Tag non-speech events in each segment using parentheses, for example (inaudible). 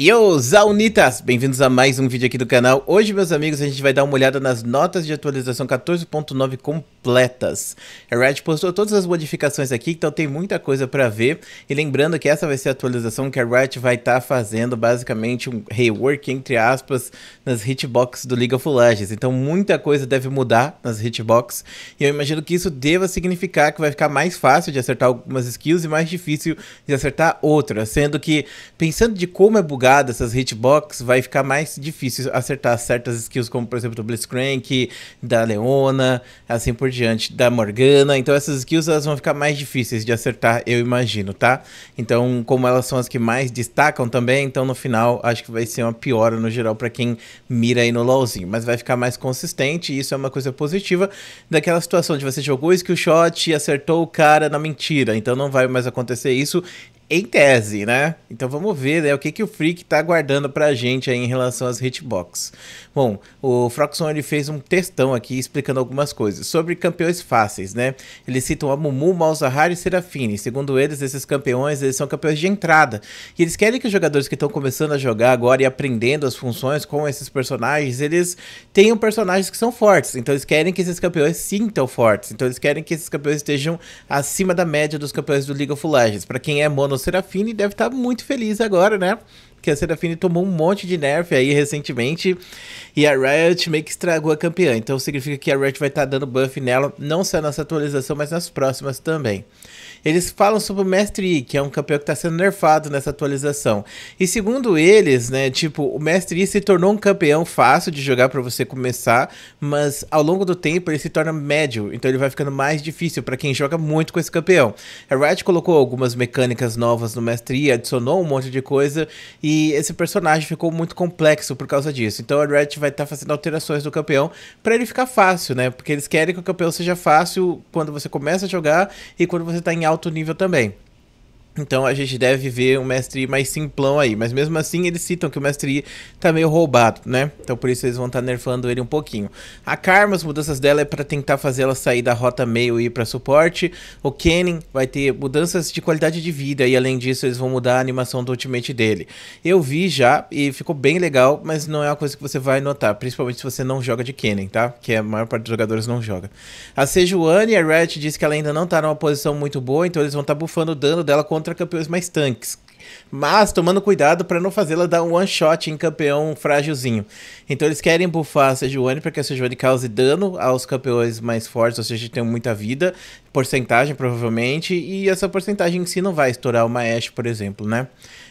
Yo, Zaunitas! Bem-vindos a mais um vídeo aqui do canal. Hoje, meus amigos, a gente vai dar uma olhada nas notas de atualização 14.9 completas. A Red postou todas as modificações aqui, então tem muita coisa para ver. E lembrando que essa vai ser a atualização que a Riot vai estar tá fazendo, basicamente, um rework, entre aspas, nas hitbox do League of Legends. Então, muita coisa deve mudar nas hitbox. E eu imagino que isso deva significar que vai ficar mais fácil de acertar algumas skills e mais difícil de acertar outras. Sendo que, pensando de como é bugado, essas hitbox, vai ficar mais difícil acertar certas skills, como por exemplo do Blitzcrank, da Leona, assim por diante, da Morgana. Então essas skills elas vão ficar mais difíceis de acertar, eu imagino, tá? Então, como elas são as que mais destacam também, então no final acho que vai ser uma piora no geral para quem mira aí no LoLzinho, mas vai ficar mais consistente e isso é uma coisa positiva daquela situação de você jogou o skill shot e acertou o cara na mentira. Então não vai mais acontecer isso em tese, né? Então vamos ver né, o que, que o Freak tá guardando pra gente aí em relação às hitbox. Bom, o Froxon ele fez um textão aqui explicando algumas coisas sobre campeões fáceis, né? Eles citam a Mumu, Malzahar e Serafine. Segundo eles, esses campeões eles são campeões de entrada. E eles querem que os jogadores que estão começando a jogar agora e aprendendo as funções com esses personagens, eles tenham personagens que são fortes. Então eles querem que esses campeões sintam fortes. Então eles querem que esses campeões estejam acima da média dos campeões do League of Legends. Pra quem é mono Serafine deve estar tá muito feliz agora, né? porque a Serafine tomou um monte de nerf aí recentemente e a Riot meio que estragou a campeã. Então significa que a Riot vai estar tá dando buff nela, não só nessa atualização, mas nas próximas também. Eles falam sobre o Mestre I, que é um campeão que está sendo nerfado nessa atualização. E segundo eles, né, tipo, o Mestre I se tornou um campeão fácil de jogar para você começar, mas ao longo do tempo ele se torna médio, então ele vai ficando mais difícil para quem joga muito com esse campeão. A Riot colocou algumas mecânicas novas no Mestre I, adicionou um monte de coisa e e esse personagem ficou muito complexo por causa disso. Então a Red vai estar tá fazendo alterações do campeão para ele ficar fácil, né? Porque eles querem que o campeão seja fácil quando você começa a jogar e quando você está em alto nível também. Então a gente deve ver um mestre mais simplão aí. Mas mesmo assim eles citam que o mestre tá meio roubado, né? Então por isso eles vão estar tá nerfando ele um pouquinho. A Karma, as mudanças dela é para tentar fazê-la sair da rota meio e ir pra suporte. O Kennen vai ter mudanças de qualidade de vida e além disso eles vão mudar a animação do ultimate dele. Eu vi já e ficou bem legal, mas não é uma coisa que você vai notar. Principalmente se você não joga de Kennen, tá? Que a maior parte dos jogadores não joga. A Sejuani, a Red disse que ela ainda não tá numa posição muito boa, então eles vão estar tá bufando o dano dela contra contra campeões mais tanques. Mas tomando cuidado para não fazê-la dar um one shot em campeão frágilzinho. Então eles querem buffar a Sejuani para que a Sejuani cause dano aos campeões mais fortes, ou seja, tenham muita vida, porcentagem provavelmente, e essa porcentagem em si não vai estourar uma Ashe, por exemplo, né?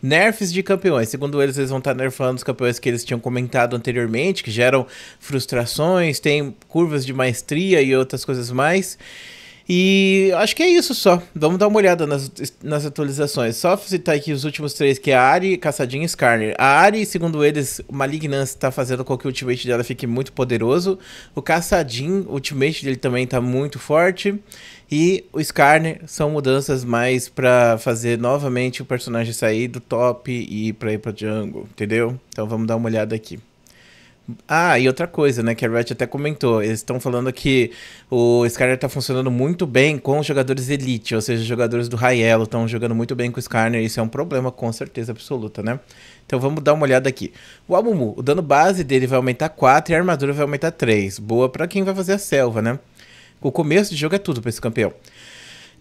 nerfs de campeões. Segundo eles, eles vão estar tá nerfando os campeões que eles tinham comentado anteriormente, que geram frustrações, tem curvas de maestria e outras coisas mais. E acho que é isso só. Vamos dar uma olhada nas, nas atualizações. Só citar aqui os últimos três, que é a Ari, Caçadinha e Skarner. A Ari, segundo eles, Malignance está fazendo com que o ultimate dela fique muito poderoso. O Caçadinho, o ultimate dele também está muito forte. E o Skarner são mudanças mais para fazer novamente o personagem sair do top e ir para ir para jungle, entendeu? Então vamos dar uma olhada aqui. Ah, e outra coisa, né, que a Riot até comentou, eles estão falando que o Skarner está funcionando muito bem com os jogadores elite, ou seja, os jogadores do Raelo estão jogando muito bem com o Skarner, isso é um problema com certeza absoluta, né? Então vamos dar uma olhada aqui. O Almumu, o dano base dele vai aumentar 4 e a armadura vai aumentar 3, boa para quem vai fazer a selva, né? O começo de jogo é tudo para esse campeão.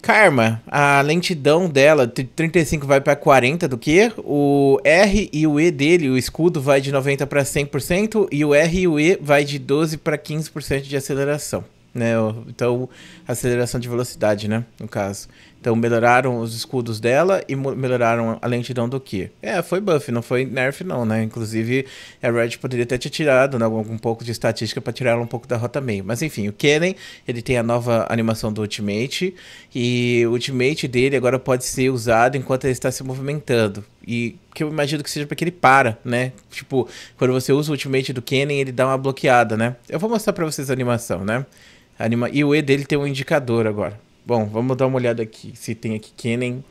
Karma, a lentidão dela, 35 vai para 40 do que? O R e o E dele, o escudo vai de 90 para 100% e o R e o E vai de 12 para 15% de aceleração né? Então, aceleração de velocidade, né? No caso. Então, melhoraram os escudos dela e melhoraram a lentidão do Ki. É, foi buff, não foi nerf, não, né? Inclusive, a Red poderia até ter tirado né, um pouco de estatística para tirar ela um pouco da rota meio. Mas enfim, o Kennen, ele tem a nova animação do Ultimate. E o Ultimate dele agora pode ser usado enquanto ele está se movimentando. E que eu imagino que seja porque ele para, né? Tipo, quando você usa o ultimate do Kennen, ele dá uma bloqueada, né? Eu vou mostrar pra vocês a animação, né? Anima... E o E dele tem um indicador agora. Bom, vamos dar uma olhada aqui se tem aqui Kennen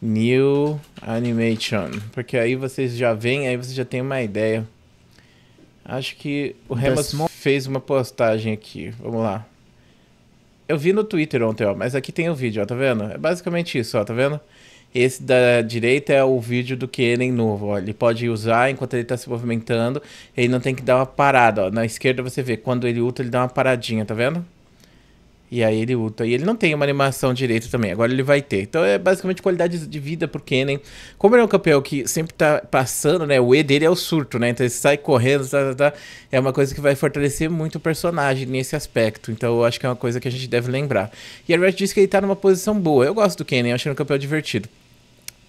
New Animation. Porque aí vocês já veem, aí vocês já tem uma ideia. Acho que o Remas fez uma postagem aqui. Vamos lá. Eu vi no Twitter ontem, ó, mas aqui tem o vídeo, ó, tá vendo? É basicamente isso, ó, tá vendo? Esse da direita é o vídeo do Kenen novo, ó. Ele pode usar enquanto ele está se movimentando, ele não tem que dar uma parada, ó. Na esquerda você vê, quando ele ulta, ele dá uma paradinha, tá vendo? E aí ele ulta. E ele não tem uma animação direito também, agora ele vai ter. Então é basicamente qualidade de vida pro Kenen. Como ele é um campeão que sempre tá passando, né? O E dele é o surto, né? Então ele sai correndo, tá, tá, tá. É uma coisa que vai fortalecer muito o personagem nesse aspecto. Então eu acho que é uma coisa que a gente deve lembrar. E a Red diz que ele tá numa posição boa. Eu gosto do Kenen, eu acho ele um campeão divertido.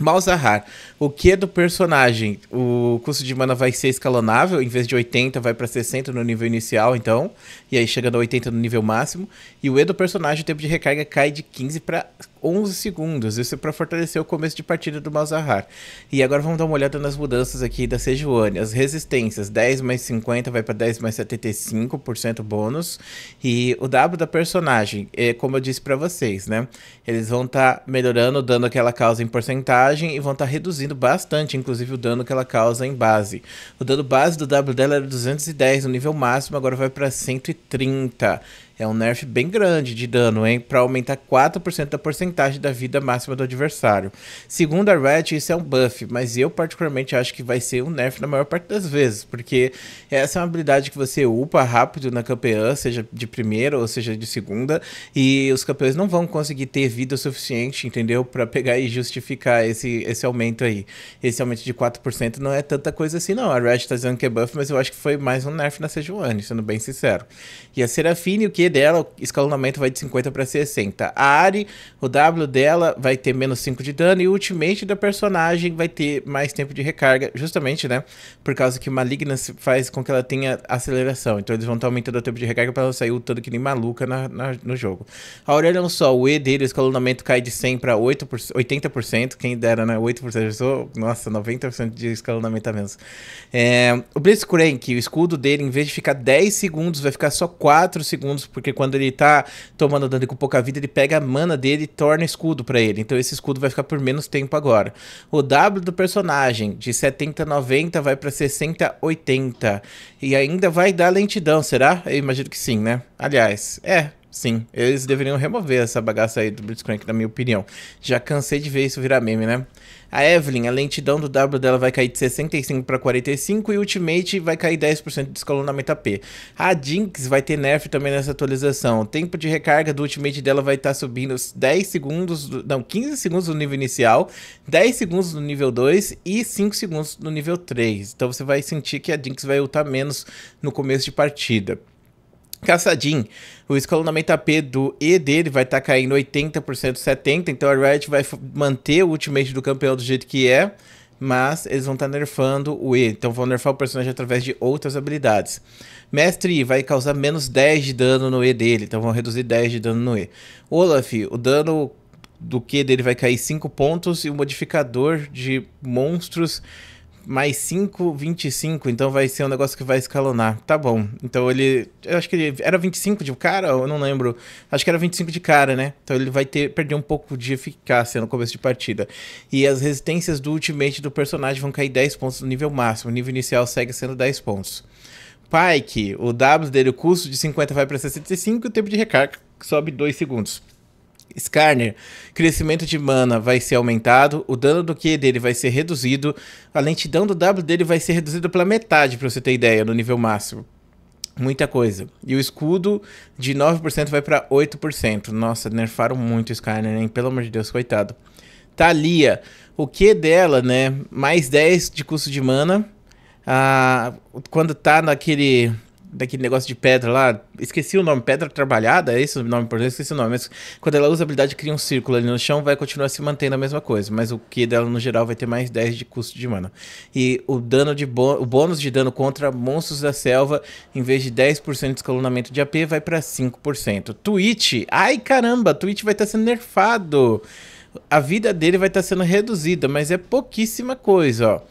Malzahar, o que é do personagem? O custo de mana vai ser escalonável, em vez de 80 vai para 60 no nível inicial, então, e aí chegando a 80 no nível máximo. E o E do personagem, o tempo de recarga cai de 15 para 11 segundos. Isso é para fortalecer o começo de partida do Malzahar. E agora vamos dar uma olhada nas mudanças aqui da Sejuani. As resistências, 10 mais 50 vai para 10 mais 75% bônus. E o W da personagem, é, como eu disse para vocês, né? Eles vão estar tá melhorando, dando aquela causa em porcentagem vantagem e vão estar tá reduzindo bastante, inclusive, o dano que ela causa em base. O dano base do W dela era 210 no nível máximo, agora vai para 130. É um nerf bem grande de dano, hein? Para aumentar 4% da porcentagem da vida máxima do adversário. Segundo a Red, isso é um buff, mas eu particularmente acho que vai ser um nerf na maior parte das vezes, porque essa é uma habilidade que você upa rápido na campeã, seja de primeira ou seja de segunda, e os campeões não vão conseguir ter vida suficiente, entendeu? Para pegar e justificar esse, esse aumento aí. Esse aumento de 4% não é tanta coisa assim, não. A Red tá dizendo que é buff, mas eu acho que foi mais um nerf na Sejuani, sendo bem sincero. E a Serafine, o que dela, o escalonamento vai de 50 para 60. A Ari, o W dela vai ter menos 5 de dano e o ultimate da personagem vai ter mais tempo de recarga, justamente, né? Por causa que Malignance faz com que ela tenha aceleração. Então eles vão estar aumentando o tempo de recarga para ela sair todo que nem maluca na, na, no jogo. A Aurelion é só, o E dele, o escalonamento cai de 100 para 80%, quem dera, né? 8% já sou, nossa, 90% de escalonamento a menos. É, o Blitzcrank, o escudo dele, em vez de ficar 10 segundos, vai ficar só 4 segundos porque quando ele tá tomando dano com pouca vida, ele pega a mana dele e torna escudo para ele. Então esse escudo vai ficar por menos tempo agora. O W do personagem, de 70 90, vai para 60 80. E ainda vai dar lentidão, será? Eu imagino que sim, né? Aliás, é, Sim, eles deveriam remover essa bagaça aí do Blitzcrank, na minha opinião. Já cansei de ver isso virar meme, né? A Evelyn, a lentidão do W dela vai cair de 65 para 45 e Ultimate vai cair 10% de descolonamento AP. A Jinx vai ter nerf também nessa atualização. O tempo de recarga do Ultimate dela vai estar tá subindo 10 segundos, não, 15 segundos no nível inicial, 10 segundos no nível 2 e 5 segundos no nível 3. Então você vai sentir que a Jinx vai ultar menos no começo de partida. Caçadin, o escalonamento AP do E dele vai estar tá caindo 80%, 70%, então a Riot vai manter o ultimate do campeão do jeito que é, mas eles vão estar tá nerfando o E, então vão nerfar o personagem através de outras habilidades. Mestre vai causar menos 10 de dano no E dele, então vão reduzir 10 de dano no E. Olaf, o dano do Q dele vai cair 5 pontos e o modificador de monstros mais 5, 25, então vai ser um negócio que vai escalonar. Tá bom. Então ele. Eu acho que ele era 25 de cara, eu não lembro. Acho que era 25 de cara, né? Então ele vai ter perder um pouco de eficácia no começo de partida. E as resistências do ultimate do personagem vão cair 10 pontos no nível máximo. O nível inicial segue sendo 10 pontos. Pike, o W dele, o custo de 50 vai para 65 e o tempo de recarga sobe 2 segundos. Skarner, crescimento de mana vai ser aumentado, o dano do Q dele vai ser reduzido, a lentidão do W dele vai ser reduzida pela metade, pra você ter ideia, no nível máximo. Muita coisa. E o escudo de 9% vai para 8%. Nossa, nerfaram muito o Skarner, hein? Pelo amor de Deus, coitado. Thalia, o Q dela, né? Mais 10 de custo de mana. Ah, quando tá naquele daquele negócio de pedra lá. Esqueci o nome, pedra trabalhada, é esse o nome português, esqueci o nome. Mas quando ela usa a habilidade, cria um círculo ali no chão, vai continuar se mantendo a mesma coisa. Mas o que dela, no geral, vai ter mais 10 de custo de mana. E o dano de bo... o bônus de dano contra monstros da selva, em vez de 10% de escalonamento de AP, vai para 5%. Twitch, ai caramba, Twitch vai estar tá sendo nerfado. A vida dele vai estar tá sendo reduzida, mas é pouquíssima coisa, ó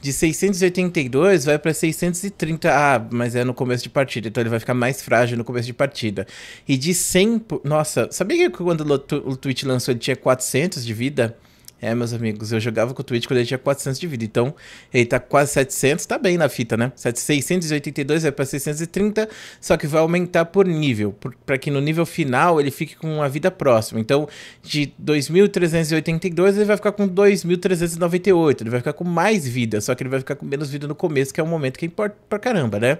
de 682 vai para 630. Ah, mas é no começo de partida, então ele vai ficar mais frágil no começo de partida. E de 100. Nossa, sabia que quando o Twitch lançou ele tinha 400 de vida? É, meus amigos, eu jogava com o Twitch quando ele tinha 400 de vida. Então, ele tá quase 700, tá bem na fita, né? 682 vai pra 630, só que vai aumentar por nível, para que no nível final ele fique com uma vida próxima. Então, de 2.382 ele vai ficar com 2.398, ele vai ficar com mais vida, só que ele vai ficar com menos vida no começo, que é um momento que é importa pra caramba, né?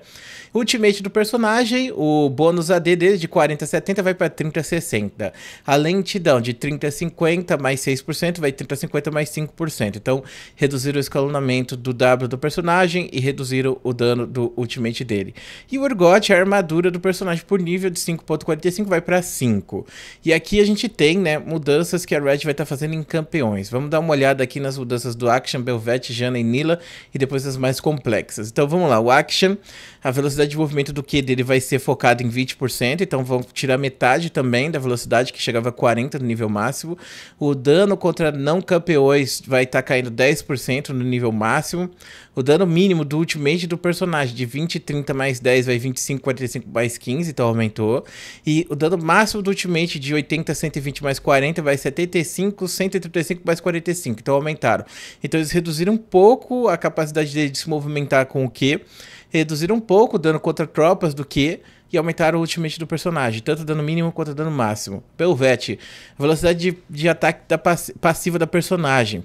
Ultimate do personagem, o bônus AD dele de 40 a 70 vai pra 30 a 60. A lentidão de 30 a 50 mais 6% vai 30 para 50 mais 5%. Então, reduziram o escalonamento do W do personagem e reduziram o dano do ultimate dele. E o Urgot, a armadura do personagem por nível de 5.45 vai para 5. E aqui a gente tem, né, mudanças que a Red vai estar tá fazendo em campeões. Vamos dar uma olhada aqui nas mudanças do Action, Belvete, Jana e Nila e depois as mais complexas. Então, vamos lá. O Action, a velocidade de movimento do Q dele vai ser focada em 20%, então vão tirar metade também da velocidade que chegava a 40 no nível máximo. O dano contra não não campeões vai estar tá caindo 10% no nível máximo. O dano mínimo do ultimate do personagem de 20, 30 mais 10 vai 25, 45 mais 15, então aumentou. E o dano máximo do ultimate de 80, 120 mais 40 vai 75, 135 mais 45, então aumentaram. Então eles reduziram um pouco a capacidade dele de se movimentar com o Q, reduziram um pouco o dano contra tropas do Q e aumentar o ultimate do personagem, tanto dano mínimo quanto dano máximo. Pelvete, velocidade de, de ataque da passiva da personagem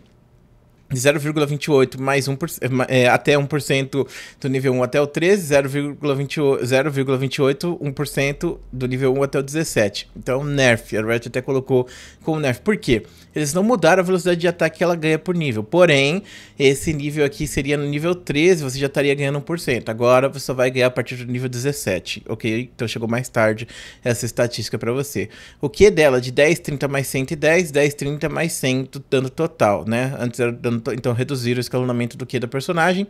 de 0,28 mais 1%, é, até 1% do nível 1 até o 13, 0,28, 1% do nível 1 até o 17. Então, nerf, a Riot até colocou como nerf. Por quê? Eles não mudaram a velocidade de ataque que ela ganha por nível. Porém, esse nível aqui seria no nível 13, você já estaria ganhando 1%. Agora você só vai ganhar a partir do nível 17, ok? Então chegou mais tarde essa estatística para você. O que dela? De 10, 30 mais 110, 10, 30 mais 100, dando total, né? Antes era dando então, então reduzir o escalonamento do Q é da personagem.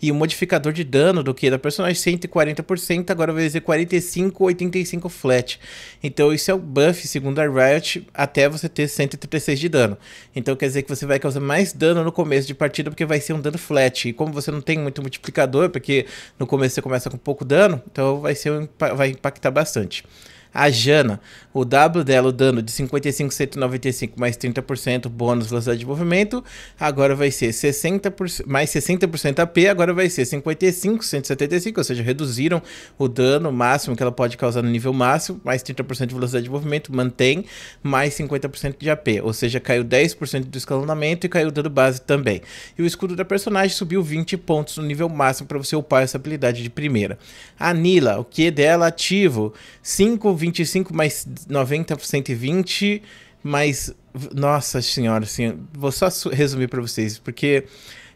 E o modificador de dano do Q é da personagem, 140%, agora vai ser 45,85 flat. Então isso é o buff, segundo a Riot, até você ter 136 de dano. Então quer dizer que você vai causar mais dano no começo de partida, porque vai ser um dano flat. E como você não tem muito multiplicador, porque no começo você começa com pouco dano, então vai, ser, vai impactar bastante. A Jana, o W dela, o dano de 55,195 mais 30%, bônus velocidade de movimento, agora vai ser 60%, mais 60% AP, agora vai ser 55,175, ou seja, reduziram o dano máximo que ela pode causar no nível máximo, mais 30% de velocidade de movimento, mantém, mais 50% de AP, ou seja, caiu 10% do escalonamento e caiu o dano base também. E o escudo da personagem subiu 20 pontos no nível máximo para você upar essa habilidade de primeira. A Nila, o Q dela ativo, 5, 25 mais 90, 120, mais. Nossa senhora, assim, vou só resumir para vocês, porque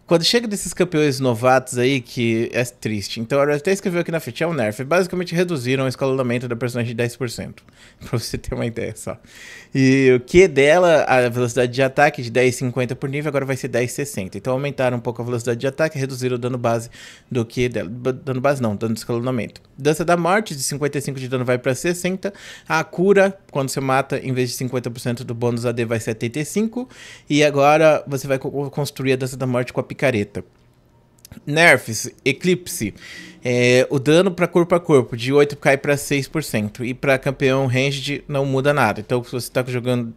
quando chega desses campeões novatos aí, que é triste. Então, eu até escreveu aqui na ficha, é um nerf. Basicamente, reduziram o escalonamento da personagem de 10%. (laughs) Pra você ter uma ideia só. E o Q dela, a velocidade de ataque de 10,50 por nível, agora vai ser 10,60. Então, aumentaram um pouco a velocidade de ataque, reduziram o dano base do Q dela. Dano base não, dano de escalonamento. Dança da Morte, de 55 de dano vai para 60. A cura, quando você mata, em vez de 50% do bônus AD, vai 75. E agora você vai construir a Dança da Morte com a picareta. Nerfs, Eclipse. É, o dano para corpo a corpo de 8 cai para 6%. E para campeão ranged não muda nada. Então, se você está jogando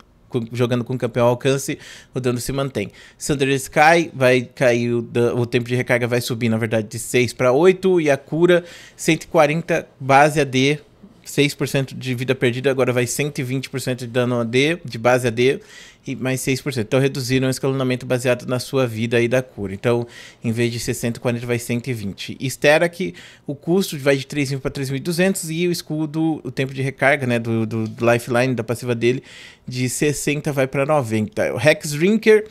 jogando com campeão ao alcance, o dano se mantém. Thunder Sky vai cair o, o, tempo de recarga vai subir, na verdade, de 6 para 8 e a cura 140 base AD 6% de vida perdida, agora vai 120% de dano AD, de base AD, e mais 6%. Então reduziram o escalonamento baseado na sua vida e da cura. Então, em vez de ser 140, vai 120. Estera que o custo vai de 3.000 para 3.200 e o escudo, o tempo de recarga, né, do, do, do lifeline, da passiva dele, de 60 vai para 90. O Hex Drinker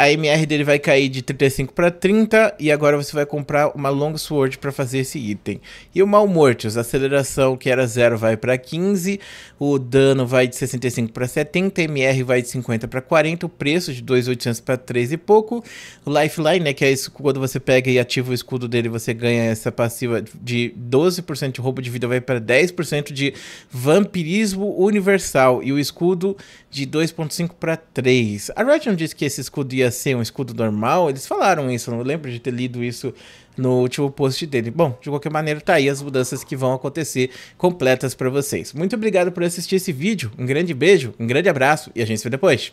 a MR dele vai cair de 35 para 30 e agora você vai comprar uma long sword para fazer esse item. E o Malmortius, a aceleração que era 0 vai para 15, o dano vai de 65 para 70, MR vai de 50 para 40, o preço de 2.800 para 3 e pouco. O Lifeline, né, que é isso, quando você pega e ativa o escudo dele, você ganha essa passiva de 12% de roubo de vida, vai para 10% de vampirismo universal e o escudo de 2.5 para 3. A Riot não disse que esse escudo ia ser um escudo normal, eles falaram isso, não lembro de ter lido isso no último post dele. Bom, de qualquer maneira, tá aí as mudanças que vão acontecer completas para vocês. Muito obrigado por assistir esse vídeo, um grande beijo, um grande abraço e a gente se vê depois.